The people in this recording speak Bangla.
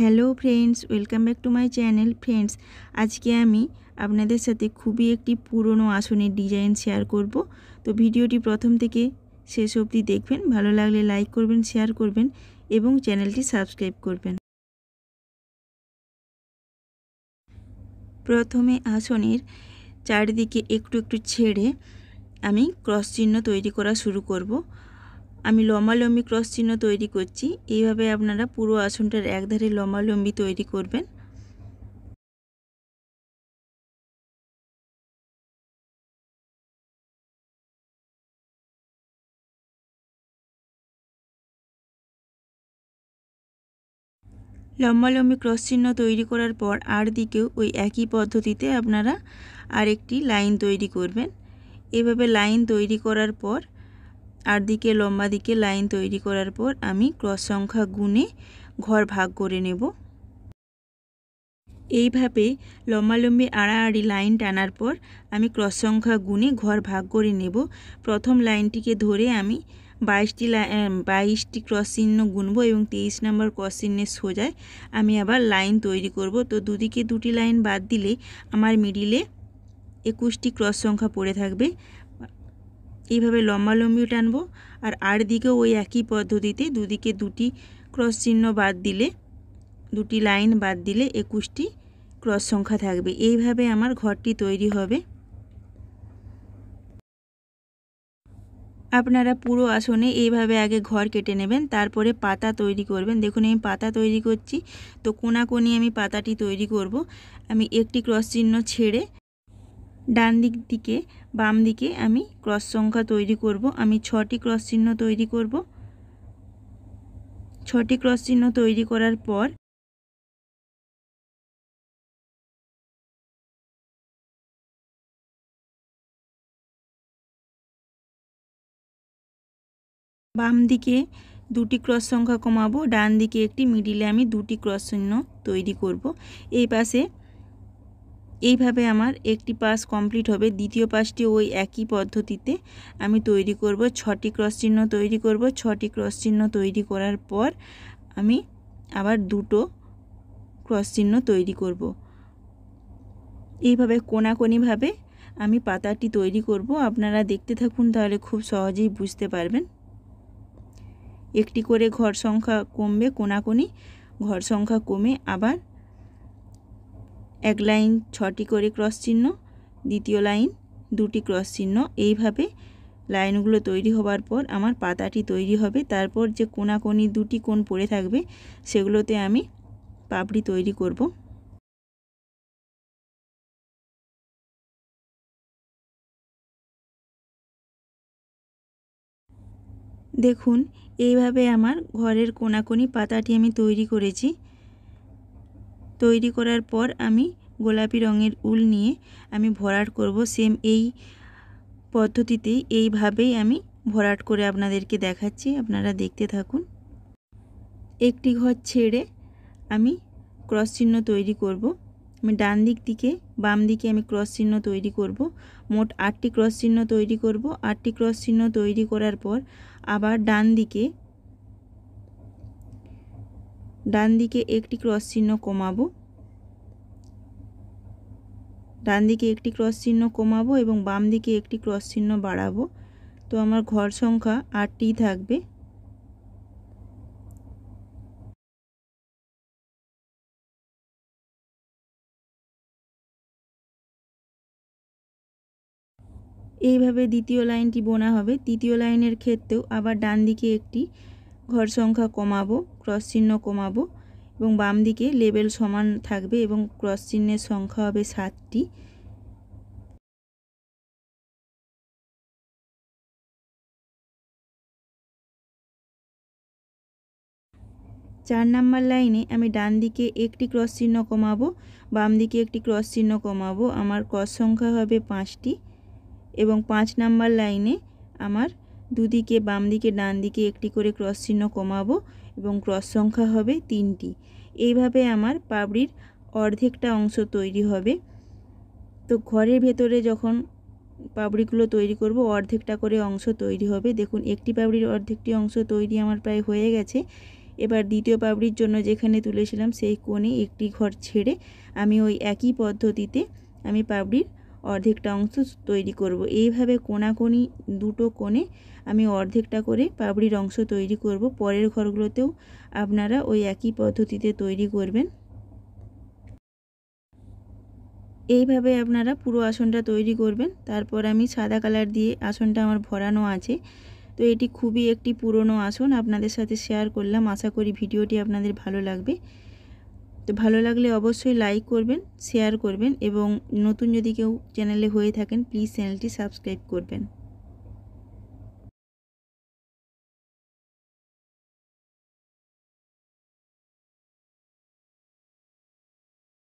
hello friends welcome back to my channel friends আজকে আমি আপনাদের সাথে খুবই একটি পুরনো আসনের ডিজাইন শেয়ার করব তো ভিডিওটি প্রথম থেকে শেষ অবধি দেখবেন ভালো লাগলে লাইক করবেন শেয়ার করবেন এবং চ্যানেলটি সাবস্ক্রাইব করবেন প্রথমে আসনের চারিদিকে একটু একটু ছেড়ে আমি ক্রস চিহ্ন তৈরি করা শুরু করবো আমি লম্বালম্বি ক্রস চিহ্ন তৈরি করছি এইভাবে আপনারা পুরো আসনটার একধারে লম্বালম্বি তৈরি করবেন লম্বালম্বি ক্রস চিহ্ন তৈরি করার পর আর দিকেও ওই একই পদ্ধতিতে আপনারা আরেকটি লাইন তৈরি করবেন এভাবে লাইন তৈরি করার পর আর দিকে লম্বা দিকে লাইন তৈরি করার পর আমি ক্রস সংখ্যা গুণে ঘর ভাগ করে নেব এইভাবে লম্বালম্বি আড়াআড়ি লাইন টানার পর আমি ক্রস সংখ্যা গুণে ঘর ভাগ করে নেব প্রথম লাইনটিকে ধরে আমি বাইশটি বাইশটি ক্রস চিহ্ন গুনবো এবং তেইশ নম্বর ক্রস চিহ্নের সোজায় আমি আবার লাইন তৈরি করব তো দুদিকে দুটি লাইন বাদ দিলে আমার মিডিলে একুশটি ক্রস সংখ্যা পড়ে থাকবে এইভাবে লম্বা লম্বি টানবো আর আর দিকে ওই একই পদ্ধতিতে দুদিকে দুটি ক্রস চিহ্ন বাদ দিলে দুটি লাইন বাদ দিলে একুশটি ক্রস সংখ্যা থাকবে এইভাবে আমার ঘরটি তৈরি হবে আপনারা পুরো আসনে এইভাবে আগে ঘর কেটে নেবেন তারপরে পাতা তৈরি করবেন দেখুন আমি পাতা তৈরি করছি তো কোনাকোনি আমি পাতাটি তৈরি করব আমি একটি ক্রস চিহ্ন ছেড়ে ডান দিক দিকে বাম দিকে আমি ক্রস সংখ্যা তৈরি করব আমি ছটি ক্রস চিহ্ন তৈরি করব ছটি ক্রস চিহ্ন তৈরি করার পর বাম দিকে দুটি ক্রস সংখ্যা কমাবো ডান দিকে একটি মিডিলে আমি দুটি ক্রস চিহ্ন তৈরি করব এই পাশে এইভাবে আমার একটি পাস কমপ্লিট হবে দ্বিতীয় পাশটি ওই একই পদ্ধতিতে আমি তৈরি করব ছটি ক্রস চিহ্ন তৈরি করব ছটি ক্রস চিহ্ন তৈরি করার পর আমি আবার দুটো ক্রস চিহ্ন তৈরি করব এইভাবে কোনাকোনিভাবে আমি পাতাটি তৈরি করব আপনারা দেখতে থাকুন তাহলে খুব সহজেই বুঝতে পারবেন একটি করে ঘর সংখ্যা কমবে কোনাকোনি ঘর সংখ্যা কমে আবার এক লাইন ছটি করে ক্রস চিহ্ন দ্বিতীয় লাইন দুটি ক্রস চিহ্ন এইভাবে লাইনগুলো তৈরি হবার পর আমার পাতাটি তৈরি হবে তারপর যে কোনি দুটি কোণ পড়ে থাকবে সেগুলোতে আমি পাপড়ি তৈরি করব দেখুন এইভাবে আমার ঘরের কোনি পাতাটি আমি তৈরি করেছি তৈরি করার পর আমি গোলাপি রঙের উল নিয়ে আমি ভরাট করব সেম এই পদ্ধতিতেই এইভাবেই আমি ভরাট করে আপনাদেরকে দেখাচ্ছি আপনারা দেখতে থাকুন একটি ঘর ছেড়ে আমি ক্রস চিহ্ন তৈরি করব আমি ডান দিক দিকে বাম দিকে আমি ক্রস চিহ্ন তৈরি করব মোট আটটি ক্রস চিহ্ন তৈরি করব আটটি ক্রস চিহ্ন তৈরি করার পর আবার ডান দিকে ডান দিকে একটি ক্রস চিহ্ন কমাবো ডান দিকে একটি ক্রস চিহ্ন কমাবো এবং বাম দিকে একটি ক্রস চিহ্ন বাড়াবো তো আমার ঘর সংখ্যা আটটি থাকবে এইভাবে দ্বিতীয় লাইনটি বোনা হবে তৃতীয় লাইনের ক্ষেত্রেও আবার ডান দিকে একটি ঘর সংখ্যা কমাবো ক্রস চিহ্ন কমাবো এবং বাম দিকে লেবেল সমান থাকবে এবং ক্রস চিহ্নের সংখ্যা হবে সাতটি চার নাম্বার লাইনে আমি ডান দিকে একটি ক্রস চিহ্ন কমাবো বাম দিকে একটি ক্রস চিহ্ন কমাবো আমার ক্রস সংখ্যা হবে পাঁচটি এবং পাঁচ নাম্বার লাইনে আমার দুদিকে বাম দিকে ডান দিকে একটি করে ক্রস চিহ্ন কমাবো এবং ক্রস সংখ্যা হবে তিনটি এইভাবে আমার পাবড়ির অর্ধেকটা অংশ তৈরি হবে তো ঘরের ভেতরে যখন পাবড়িগুলো তৈরি করব অর্ধেকটা করে অংশ তৈরি হবে দেখুন একটি পাবড়ির অর্ধেকটি অংশ তৈরি আমার প্রায় হয়ে গেছে এবার দ্বিতীয় পাবড়ির জন্য যেখানে তুলেছিলাম সেই কোণে একটি ঘর ছেড়ে আমি ওই একই পদ্ধতিতে আমি পাবড়ির অর্ধেকটা অংশ তৈরি করব এইভাবে কোনাকোনি দুটো কোণে আমি অর্ধেকটা করে পাবড়ির অংশ তৈরি করব পরের ঘরগুলোতেও আপনারা ওই একই পদ্ধতিতে তৈরি করবেন এইভাবে আপনারা পুরো আসনটা তৈরি করবেন তারপর আমি সাদা কালার দিয়ে আসনটা আমার ভরানো আছে তো এটি খুবই একটি পুরনো আসন আপনাদের সাথে শেয়ার করলাম আশা করি ভিডিওটি আপনাদের ভালো লাগবে তো ভালো লাগলে অবশ্যই লাইক করবেন শেয়ার করবেন এবং নতুন যদি কেউ চ্যানেলে হয়ে থাকেন প্লিজ চ্যানেলটি সাবস্ক্রাইব করবেন